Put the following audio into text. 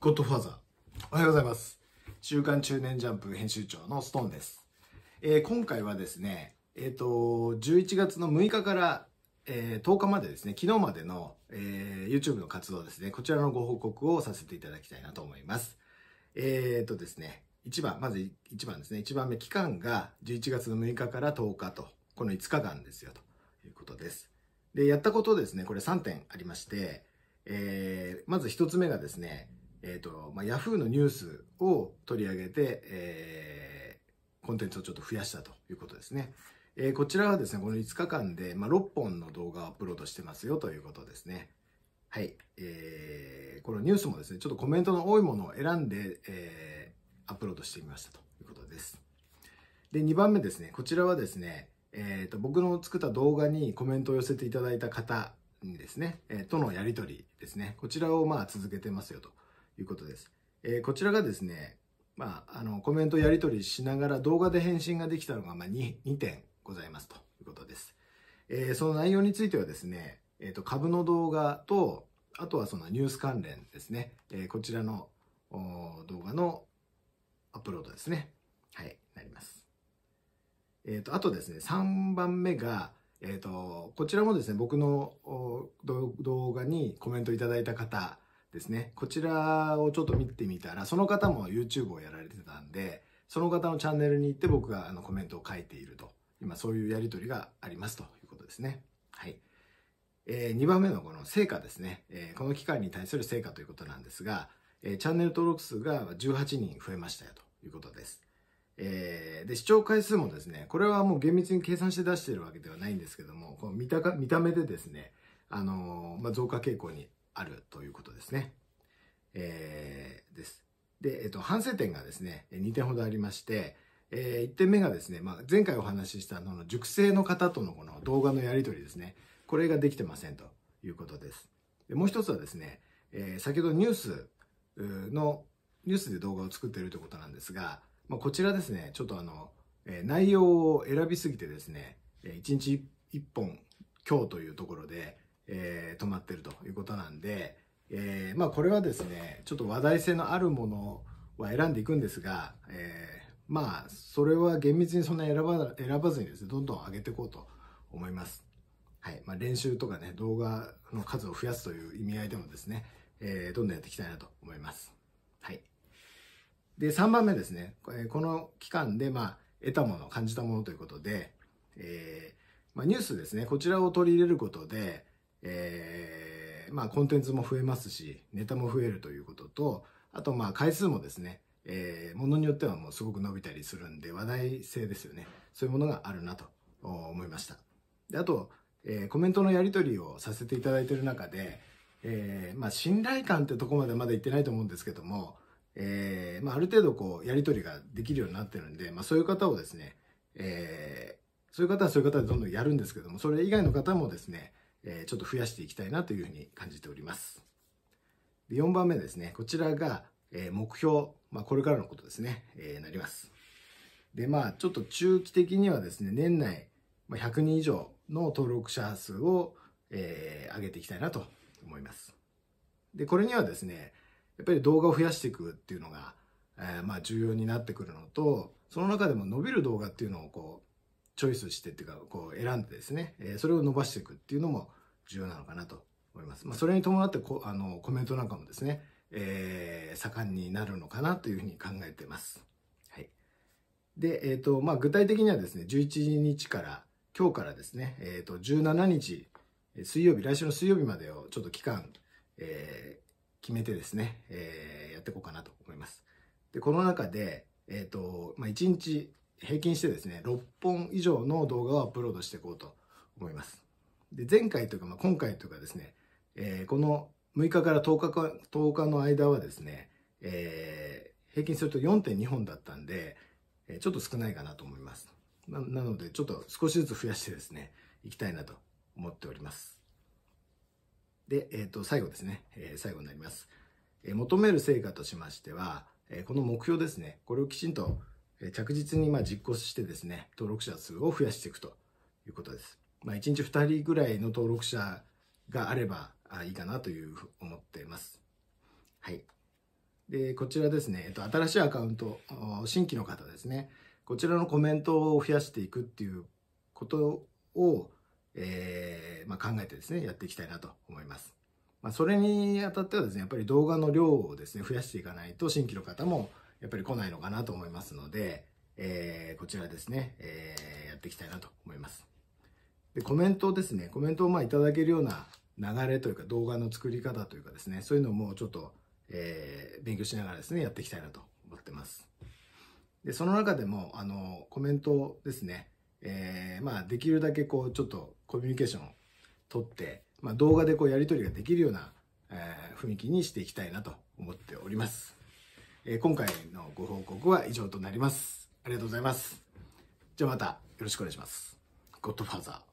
ゴッドファーザー。おはようございます。週刊中年ジャンプ編集長のストーンです。えー、今回はですね、えっ、ー、と、11月の6日から、えー、10日までですね、昨日までの、えー、YouTube の活動ですね、こちらのご報告をさせていただきたいなと思います。えっ、ー、とですね、1番、まず1番ですね、1番目、期間が11月の6日から10日と、この5日間ですよ、ということです。で、やったことですね、これ3点ありまして、えー、まず1つ目がですね、えっ、ー、と、まあ、ヤフーのニュースを取り上げて、えー、コンテンツをちょっと増やしたということですね。えー、こちらはですね、この5日間で、まあ、6本の動画をアップロードしてますよということですね。はい。えー、このニュースもですね、ちょっとコメントの多いものを選んで、えー、アップロードしてみましたということです。で、2番目ですね、こちらはですね、えっ、ー、と、僕の作った動画にコメントを寄せていただいた方にですね、えー、とのやりとりですね、こちらをまあ続けてますよと。いうことです。えー、こちらがですね、まあ、あの、コメントやり取りしながら動画で返信ができたのが、まあ2、2点ございますということです。えー、その内容についてはですね、えっ、ー、と、株の動画と、あとはそのニュース関連ですね、えー、こちらの動画のアップロードですね。はい、なります。えっ、と、あとですね、3番目が、えっ、と、こちらもですね、僕の動画にコメントいただいた方、ですね。こちらをちょっと見てみたら、その方も YouTube をやられてたんで、その方のチャンネルに行って僕があのコメントを書いていると。今そういうやりとりがありますということですね。はい。えー、2番目のこの成果ですね、えー、この期間に対する成果ということなんですが、えー、チャンネル登録数が18人増えましたよということです。えー、で、視聴回数もですね、これはもう厳密に計算して出してるわけではないんですけども、この見たか見た目でですね、あのまあ、増加傾向にあるということですね。えー、です。で、えっと、反省点がですね、2点ほどありまして、えー、1点目がですね、まあ、前回お話ししたのの熟成の方とのこの動画のやり取りですね、これができてませんということです。でもう一つはですね、えー、先ほどニュースの、ニュースで動画を作っているということなんですが、まあ、こちらですね、ちょっとあの、えー、内容を選びすぎてですね、1日1本今日というところで、えー、止まってるということなんで、えー、まあこれはですね、ちょっと話題性のあるものは選んでいくんですが、えー、まあそれは厳密にそんな選ば選ばずにですね、どんどん上げていこうと思います。はいまあ、練習とかね、動画の数を増やすという意味合いでもですね、えー、どんどんやっていきたいなと思います。はい。で、3番目ですね。この期間で、まあ、得たもの、感じたものということで、えー、まあ、ニュースですね。こちらを取り入れることで、えー、まあコンテンツも増えますし、ネタも増えるということと、あとまあ回数もですね、えー、ものによってはもうすごく伸びたりするんで、話題性ですよね。そういうものがあるなと思いました。で、あと、えー、コメントのやり取りをさせていただいている中で、えー、まあ信頼感ってとこまでまだいってないと思うんですけども、えー、まあある程度こう、やり取りができるようになってるんで、まあそういう方をですね、えー、そういう方はそういう方でどんどんやるんですけども、それ以外の方もですね、えちょっと増やしていきたいなというふうに感じております。で4番目ですね、こちらが、え目標、まあ、これからのことですね、えー、なります。で、まあ、ちょっと中期的にはですね、年内、ま100人以上の登録者数を、えー、上げていきたいなと思います。で、これにはですね、やっぱり動画を増やしていくっていうのが、えー、まあ重要になってくるのと、その中でも伸びる動画っていうのをこう、チョイスしてっていうか、こう選んでですね、えそれを伸ばしていくっていうのも重要なのかなと思います。まあ、それに伴ってこあのコメントなんかもですね、えー、盛んになるのかなというふうに考えてます。はい。で、えっ、ー、と、まあ、具体的にはですね、11日から、今日からですね、えっ、ー、と、17日、水曜日、来週の水曜日までをちょっと期間、えー、決めてですね、えー、やっていこうかなと思います。で、この中で、えっ、ー、と、まあ、1日平均してですね、6本以上の動画をアップロードしていこうと思います。で、前回というか、まあ、今回というかですね、えー、この6日から10日か、10日の間はですね、えー、平均すると4.2本だったんで、えー、ちょっと少ないかなと思います。ななので、ちょっと少しずつ増やしてですね、いきたいなと思っております。で、えっ、ー、と、最後ですね、えー、最後になります。えー、求める成果としましては、えー、この目標ですね、これをきちんと着実にま実行してですね、登録者数を増やしていくということです。まあ、1日2人ぐらいの登録者があればいいかなという思っています。はい。で、こちらですね、えっと、新しいアカウント、新規の方ですね、こちらのコメントを増やしていくっていうことを、えー、まあ、考えてですね、やっていきたいなと思います。まあ、それにあたってはですね、やっぱり動画の量をですね、増やしていかないと新規の方もやっぱり来ないのかなと思いますので、えー、こちらですね、えー、やっていきたいなと思います。で、コメントですね、コメントをまあいただけるような流れというか動画の作り方というかですね、そういうのもちょっと、えー、勉強しながらですね、やっていきたいなと思ってます。で、その中でも、あの、コメントですね、えー、まあできるだけこう、ちょっとコミュニケーションを取って、まあ動画でこうやり取りができるような、えー、雰囲気にしていきたいなと思っております。え今回のご報告は以上となります。ありがとうございます。じゃあまたよろしくお願いします。ゴッドファーザー。